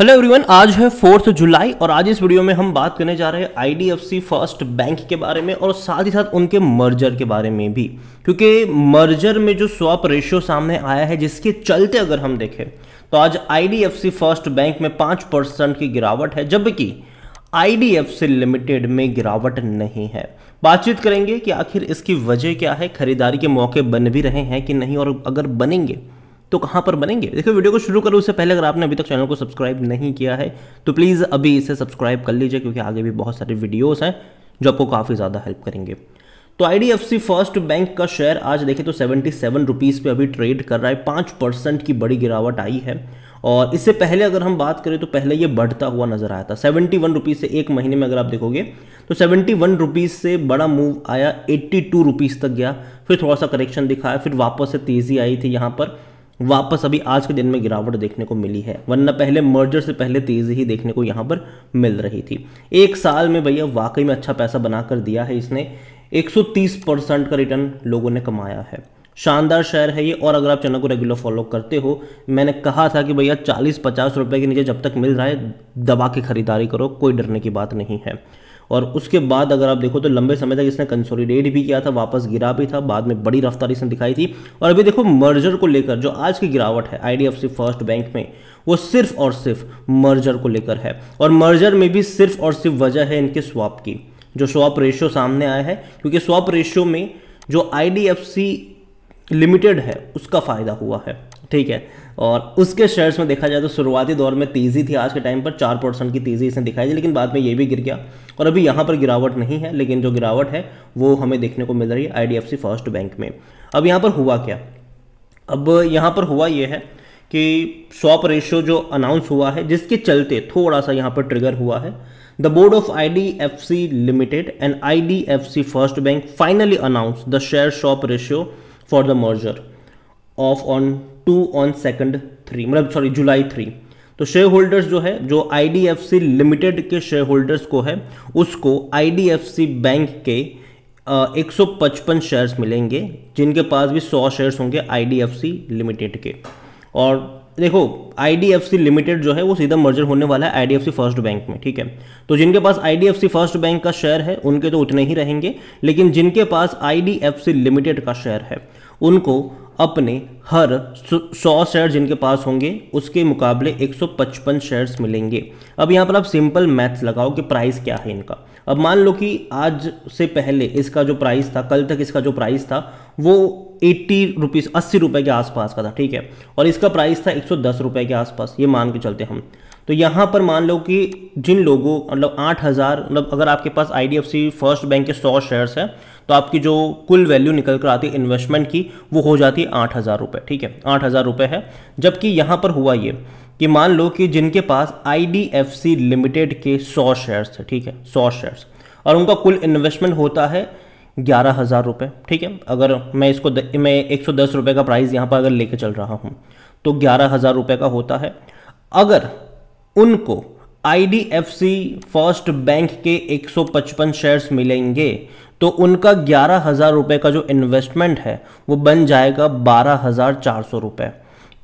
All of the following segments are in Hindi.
हेलो एवरीवन आज है फोर्थ जुलाई और आज इस वीडियो में हम बात करने जा रहे हैं आईडीएफसी फर्स्ट बैंक के बारे में और साथ ही साथ उनके मर्जर के बारे में भी क्योंकि मर्जर में जो स्वाप रेशियो सामने आया है जिसके चलते अगर हम देखें तो आज आईडीएफसी फर्स्ट बैंक में पाँच परसेंट की गिरावट है जबकि आईडीएफसी लिमिटेड में गिरावट नहीं है बातचीत करेंगे कि आखिर इसकी वजह क्या है खरीदारी के मौके बन भी रहे हैं कि नहीं और अगर बनेंगे तो कहाँ पर बनेंगे देखो वीडियो को शुरू करो उससे पहले अगर आपने अभी तक चैनल को सब्सक्राइब नहीं किया है तो प्लीज़ अभी इसे सब्सक्राइब कर लीजिए क्योंकि आगे भी बहुत सारे वीडियोज़ हैं जो आपको काफ़ी ज़्यादा हेल्प करेंगे तो आई फर्स्ट बैंक का शेयर आज देखें तो सेवेंटी सेवन रुपीज़ पर अभी ट्रेड कर रहा है पाँच परसेंट की बड़ी गिरावट आई है और इससे पहले अगर हम बात करें तो पहले ये बढ़ता हुआ नजर आया था सेवेंटी वन रुपीज़ से एक महीने में अगर आप देखोगे तो सेवेंटी वन रुपीज़ से बड़ा मूव आया एट्टी टू रुपीज़ तक गया फिर थोड़ा सा करेक्शन दिखाया फिर वापस से तेज़ी आई थी यहाँ पर वापस अभी आज के दिन में गिरावट देखने को मिली है वरना पहले मर्जर से पहले तेजी ही देखने को यहाँ पर मिल रही थी एक साल में भैया वाकई में अच्छा पैसा बनाकर दिया है इसने 130 परसेंट का रिटर्न लोगों ने कमाया है शानदार शेयर है ये और अगर आप चैनल को रेगुलर फॉलो करते हो मैंने कहा था कि भैया 40-50 रुपए के नीचे जब तक मिल रहा है दबा के खरीदारी करो कोई डरने की बात नहीं है और उसके बाद अगर आप देखो तो लंबे समय तक इसने कंसोलिडेट भी किया था वापस गिरा भी था बाद में बड़ी रफ्तार इसने दिखाई थी और अभी देखो मर्जर को लेकर जो आज की गिरावट है आई फर्स्ट बैंक में वो सिर्फ और सिर्फ मर्जर को लेकर है और मर्जर में भी सिर्फ और सिर्फ वजह है इनके स्वाप की जो स्वाप रेशियो सामने आया है क्योंकि स्वाप रेशियो में जो आई लिमिटेड है उसका फायदा हुआ है ठीक है और उसके शेयर्स में देखा जाए तो शुरुआती दौर में तेज़ी थी आज के टाइम पर चार परसेंट की तेज़ी इसने दिखाई लेकिन बाद में ये भी गिर गया और अभी यहाँ पर गिरावट नहीं है लेकिन जो गिरावट है वो हमें देखने को मिल रही है आई फर्स्ट बैंक में अब यहाँ पर हुआ क्या अब यहाँ पर हुआ ये है कि शॉप रेशियो जो अनाउंस हुआ है जिसके चलते थोड़ा सा यहाँ पर ट्रिगर हुआ है the board of C limited and C first bank finally announce the share shop ratio for the merger of on to on second three मतलब सॉरी जुलाई थ्री तो शेयर होल्डर्स जो है जो आईडीएफसी लिमिटेड के शेयर होल्डर्स को है उसको आईडीएफसी बैंक के एक सौ पचपन शेयर्स मिलेंगे जिनके पास भी सौ शेयर्स होंगे आईडीएफसी लिमिटेड के और देखो आईडीएफसी लिमिटेड जो है वो सीधा मर्जर होने वाला है आईडीएफसी फर्स्ट बैंक में ठीक है तो जिनके पास आईडीएफसी फर्स्ट बैंक का शेयर है उनके तो उतने ही रहेंगे लेकिन जिनके पास आईडीएफसी लिमिटेड का शेयर है उनको अपने हर 100 शेयर जिनके पास होंगे उसके मुकाबले 155 शेयर्स मिलेंगे अब यहाँ पर आप सिंपल मैथ्स लगाओ कि प्राइस क्या है इनका अब मान लो कि आज से पहले इसका जो प्राइस था कल तक इसका जो प्राइस था वो एट्टी रुपीज़ अस्सी रुपये के आसपास का था ठीक है और इसका प्राइस था एक सौ दस रुपये के आसपास ये मान के चलते हम तो यहाँ पर मान लो कि जिन लोगों मतलब आठ हज़ार मतलब अगर आपके पास I D F C first bank के सौ शेयर्स हैं तो आपकी जो कुल वैल्यू निकल कर आती है इन्वेस्टमेंट की वो हो जाती है आठ हज़ार रुपये ठीक है आठ हज़ार रुपये है जबकि यहाँ पर हुआ ये कि मान लो कि जिनके पास आईडीएफसी लिमिटेड के सौ शेयर्स है ठीक है सौ शेयर्स और उनका कुल इन्वेस्टमेंट होता है ग्यारह हज़ार रुपये ठीक है अगर मैं इसको द, मैं एक सौ दस रुपये का प्राइस यहाँ पर अगर लेके चल रहा हूँ तो ग्यारह हज़ार रुपये का होता है अगर उनको सी फर्स्ट बैंक के 155 शेयर्स मिलेंगे तो उनका ग्यारह हज़ार रुपये का जो इन्वेस्टमेंट है वो बन जाएगा बारह हज़ार चार सौ रुपये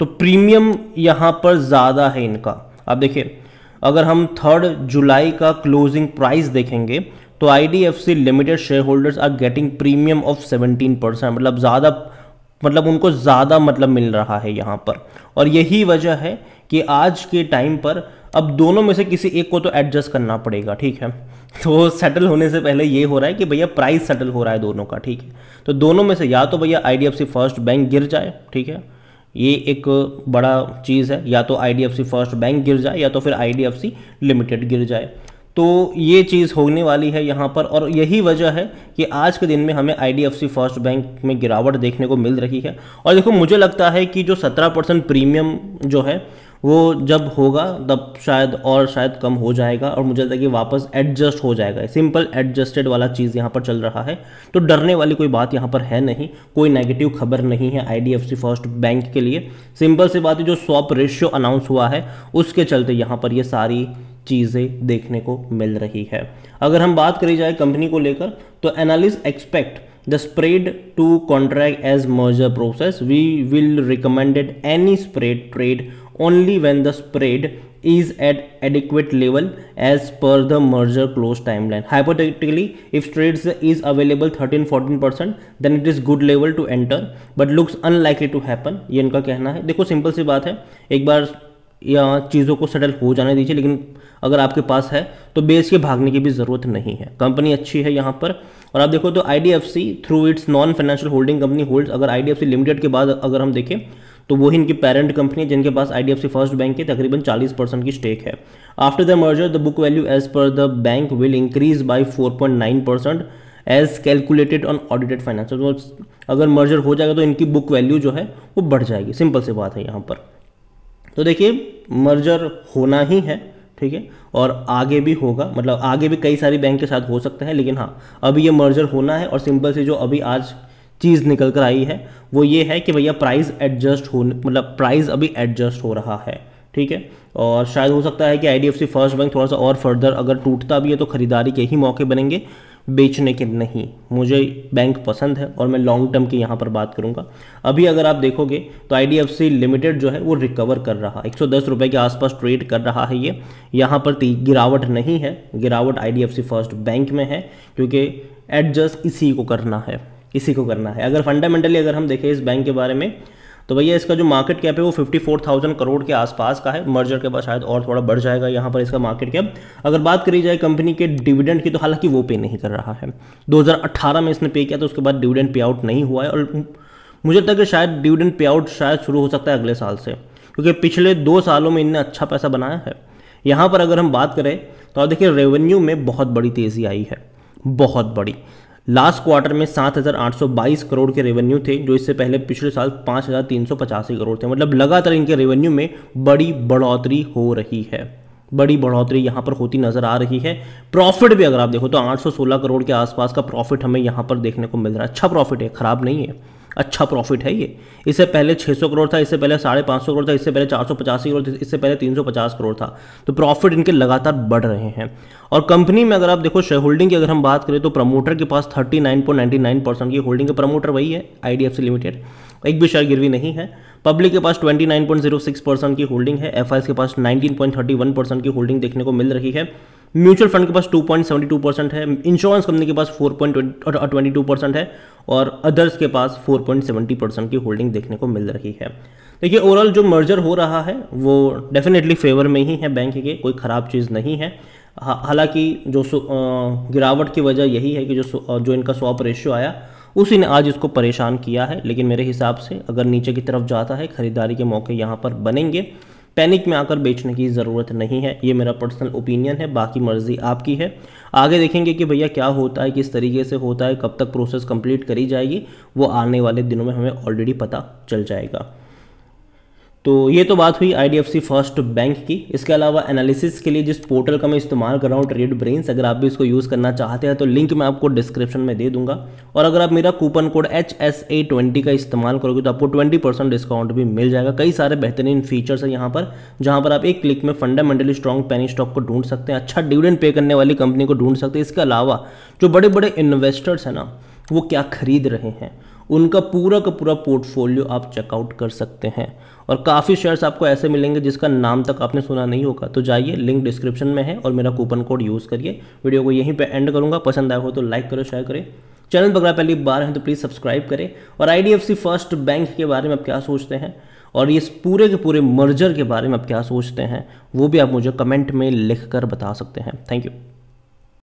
तो प्रीमियम यहाँ पर ज़्यादा है इनका अब देखिए अगर हम थर्ड जुलाई का क्लोजिंग प्राइस देखेंगे तो IDFC limited share holders are getting premium of 17 percent मतलब ज़्यादा मतलब उनको ज़्यादा मतलब मिल रहा है यहाँ पर और यही वजह है कि आज के टाइम पर अब दोनों में से किसी एक को तो एडजस्ट करना पड़ेगा ठीक है तो सेटल होने से पहले ये हो रहा है कि भैया प्राइस सेटल हो रहा है दोनों का ठीक है तो दोनों में से या तो भैया आई फर्स्ट बैंक गिर जाए ठीक है ये एक बड़ा चीज़ है या तो आईडीएफसी फर्स्ट बैंक गिर जाए या तो फिर आईडीएफसी लिमिटेड गिर जाए तो ये चीज़ होने वाली है यहाँ पर और यही वजह है कि आज के दिन में हमें आईडीएफसी फर्स्ट बैंक में गिरावट देखने को मिल रही है और देखो मुझे लगता है कि जो सत्रह परसेंट प्रीमियम जो है वो जब होगा तब शायद और शायद कम हो जाएगा और मुझे लगता है कि वापस एडजस्ट हो जाएगा सिंपल एडजस्टेड वाला चीज़ यहाँ पर चल रहा है तो डरने वाली कोई बात यहाँ पर है नहीं कोई नेगेटिव खबर नहीं है आईडीएफसी फर्स्ट बैंक के लिए सिंपल सी बात है जो स्वॉप रेशियो अनाउंस हुआ है उसके चलते यहाँ पर ये यह सारी चीज़ें देखने को मिल रही है अगर हम बात करी जाए कंपनी को लेकर तो analyst expect the spread to contract as merger process we will recommended any spread trade only when the spread is at adequate level as per the merger close timeline. Hypothetically, if trades is available 13-14%, then it is good level to enter, but looks unlikely to happen. ये इनका कहना है देखो सिंपल सी बात है एक बार या चीज़ों को सेटल हो जाने दीजिए लेकिन अगर आपके पास है तो बेच के भागने की भी ज़रूरत नहीं है कंपनी अच्छी है यहाँ पर और आप देखो तो I through its non financial holding company holds अगर आई लिमिटेड के बाद अगर हम देखें तो ही इनकी पेरेंट कंपनी है जिनके पास आईडीएफसी फर्स्ट बैंक की तकरीबन 40 परसेंट की स्टेक है after the merger the book value as per the bank will increase by 4.9 percent as calculated on audited finance अगर मर्जर हो जाएगा तो इनकी बुक वैल्यू जो है वो बढ़ जाएगी सिंपल सी बात है यहाँ पर तो देखिए मर्जर होना ही है ठीक है और आगे भी होगा मतलब आगे भी कई सारी बैंक के साथ हो सकते हैं लेकिन हाँ अभी ये मर्जर होना है और सिंपल से जो अभी आज चीज़ निकल कर आई है वो ये है कि भैया प्राइस एडजस्ट हो मतलब प्राइस अभी एडजस्ट हो रहा है ठीक है और शायद हो सकता है कि आई फर्स्ट बैंक थोड़ा सा और फर्दर अगर टूटता भी है तो खरीदारी के ही मौके बनेंगे बेचने के नहीं मुझे बैंक पसंद है और मैं लॉन्ग टर्म की यहाँ पर बात करूँगा अभी अगर आप देखोगे तो आई लिमिटेड जो है वो रिकवर कर रहा है एक सौ के आसपास ट्रेड कर रहा है ये यहाँ पर गिरावट नहीं है गिरावट आई फर्स्ट बैंक में है क्योंकि एडजस्ट इसी को करना है इसी को करना है अगर फंडामेंटली अगर हम देखें इस बैंक के बारे में तो भैया इसका जो मार्केट कैप है वो 54,000 करोड़ के आसपास का है मर्जर के बाद शायद और थोड़ा बढ़ जाएगा यहाँ पर इसका मार्केट कैप अगर बात करी जाए कंपनी के डिविडेंड की तो हालांकि वो पे नहीं कर रहा है 2018 में इसने पे किया तो उसके बाद डिविडेंड पे आउट नहीं हुआ है और मुझे लगता है कि शायद डिविडेंड पे आउट शायद शुरू हो सकता है अगले साल से क्योंकि पिछले दो सालों में इनने अच्छा पैसा बनाया है यहाँ पर अगर हम बात करें तो आप देखिए रेवेन्यू में बहुत बड़ी तेज़ी आई है बहुत बड़ी लास्ट क्वार्टर में 7,822 करोड़ के रेवेन्यू थे जो इससे पहले पिछले साल पाँच करोड़ थे मतलब लगातार इनके रेवेन्यू में बड़ी बढ़ोतरी हो रही है बड़ी बढ़ोतरी यहां पर होती नज़र आ रही है प्रॉफिट भी अगर आप देखो तो 816 करोड़ के आसपास का प्रॉफिट हमें यहां पर देखने को मिल रहा है अच्छा प्रॉफिट है ख़राब नहीं है अच्छा प्रॉफिट है ये इससे पहले 600 करोड़ था इससे पहले साढ़े पाँच करोड़ था इससे पहले चार करोड़ इससे पहले 350 करोड़ था तो प्रॉफिट इनके लगातार बढ़ रहे हैं और कंपनी में अगर आप देखो शेयर होल्डिंग की अगर हम बात करें तो प्रमोटर के पास 39.99 परसेंट की होल्डिंग के प्रमोटर वही है आईडीएफसी लिमिटेड एक भी शेयर गिरवी नहीं है पब्लिक के पास 29.06 परसेंट की होल्डिंग है एफ के पास 19.31 परसेंट की होल्डिंग देखने को मिल रही है म्यूचुअल फंड के पास 2.72 परसेंट है इंश्योरेंस कंपनी के पास 4.22 परसेंट है और अदर्स के पास 4.70 परसेंट की होल्डिंग देखने को मिल रही है देखिए ओवरऑल जो मर्जर हो रहा है वो डेफिनेटली फेवर में ही है बैंक के कोई ख़राब चीज़ नहीं है हालांकि जो गिरावट की वजह यही है कि जो जो इनका स्वाप रेशियो आया उसी ने आज इसको परेशान किया है लेकिन मेरे हिसाब से अगर नीचे की तरफ जाता है खरीदारी के मौके यहाँ पर बनेंगे पैनिक में आकर बेचने की ज़रूरत नहीं है ये मेरा पर्सनल ओपिनियन है बाकी मर्ज़ी आपकी है आगे देखेंगे कि भैया क्या होता है किस तरीके से होता है कब तक प्रोसेस कंप्लीट करी जाएगी वो आने वाले दिनों में हमें ऑलरेडी पता चल जाएगा तो ये तो बात हुई सी फर्स्ट बैंक की इसके अलावा एनालिसिस के लिए जिस पोर्टल का मैं इस्तेमाल कर रहा हूँ ट्रेड ब्रेन्स अगर आप भी इसको यूज़ करना चाहते हैं तो लिंक मैं आपको डिस्क्रिप्शन में दे दूंगा और अगर आप मेरा coupon code H S A twenty का इस्तेमाल करोगे तो आपको ट्वेंटी परसेंट डिस्काउंट भी मिल जाएगा कई सारे बेहतरीन फीचर्स हैं यहाँ पर जहाँ पर आप एक क्लिक में फंडामेंटली स्ट्रॉन्ग पैनी स्टॉक को ढूंढ सकते हैं अच्छा डिविडेंड पे करने वाली कंपनी को ढूंढ सकते हैं इसके अलावा जो बड़े बड़े इन्वेस्टर्स हैं ना वो क्या खरीद रहे हैं उनका पूरा का पूरा पोर्टफोलियो आप चेकआउट कर सकते हैं और काफ़ी शेयर्स आपको ऐसे मिलेंगे जिसका नाम तक आपने सुना नहीं होगा तो जाइए लिंक डिस्क्रिप्शन में है और मेरा कूपन कोड यूज़ करिए वीडियो को यहीं पे एंड करूँगा पसंद आया हो तो लाइक करो शेयर करें चैनल पर पहली बार हैं तो प्लीज़ सब्सक्राइब करें और आई फर्स्ट बैंक के बारे में आप क्या सोचते हैं और इस पूरे के पूरे मर्जर के बारे में आप क्या सोचते हैं वो भी आप मुझे कमेंट में लिख कर बता सकते हैं थैंक यू